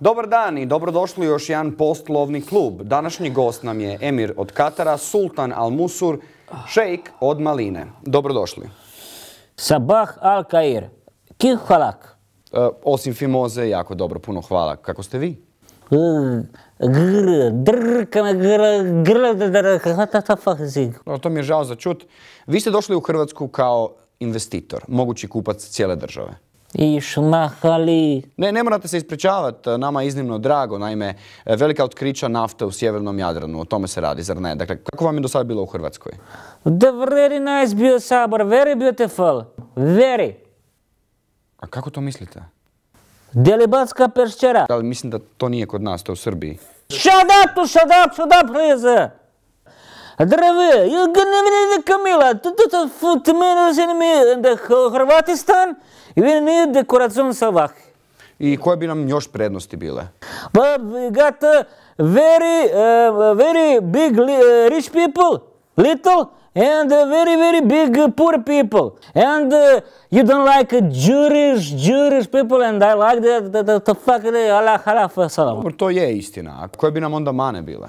Dobar dan i dobrodošli u još jedan postlovni klub. Današnji gost nam je Emir od Katara, Sultan Al Musur, šejk od Maline. Dobrodošli. Sabah Al Kair. Kim halak? E, osim Fimoze, jako dobro, puno hvala. Kako ste vi? O to mi je žao za čut. Vi ste došli u Hrvatsku kao investitor, mogući kupac cijele države. Išmahali. Ne, ne morate se ispričavati, nama je iznimno drago, naime, velika otkrića nafte u sjevernom Jadranu, o tome se radi, zar ne? Dakle, kako vam je do sada bilo u Hrvatskoj? very nice bio sabor, very beautiful, very. A kako to mislite? Delibatska pešćera. Ali mislim da to nije kod nas, to je u Srbiji. Shut up, shut up, shut up, please! Drave, Camila, Hrvatistan i vi nije dekoracijom sa I koje bi nam još prednosti bile? Pa, got very, very big rich people, little, and very, very big poor people. And you don't like Jewish, Jewish people and I like that, that, that, that Allah, salam. To je istina. A koje bi nam onda mane bile?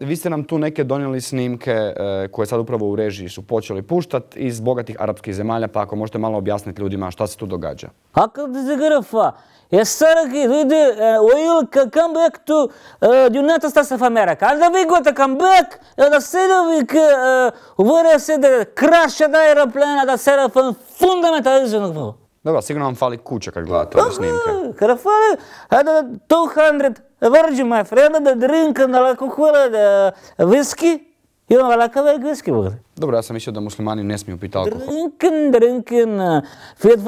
vi ste nam tu neke donijeli snimke e, koje sad upravo u režiji su počeli puštat iz bogatih arapskih zemalja, pa ako možete malo objasniti ljudima šta se tu događa. Hakkı grafa. Yasaraki ridi e, oyul come back to e, United States of America. da we got to come back da sedovik vore se da kraša da aeroplana da serafan dobro, sigurno vam fali kuća kad gledate pa ove snimke. Kada fali, 200 vrđi, my friend, da drinka na lako da viski, i on viski, Dobro, ja sam mislio da muslimani ne smiju piti alkohol. Drinkin, drinkin, fet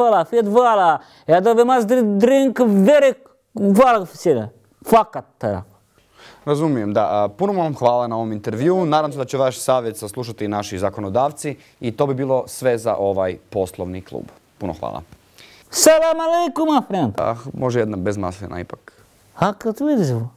vala, ja da vas drink verik vala fakat Razumijem, da. Puno vam hvala na ovom intervju. Nadam se da će vaš savjet saslušati i naši zakonodavci i to bi bilo sve za ovaj poslovni klub. Puno hvala. Салам алейкум, афренд. Ах, може една без маслина и пак. А, като видиш го.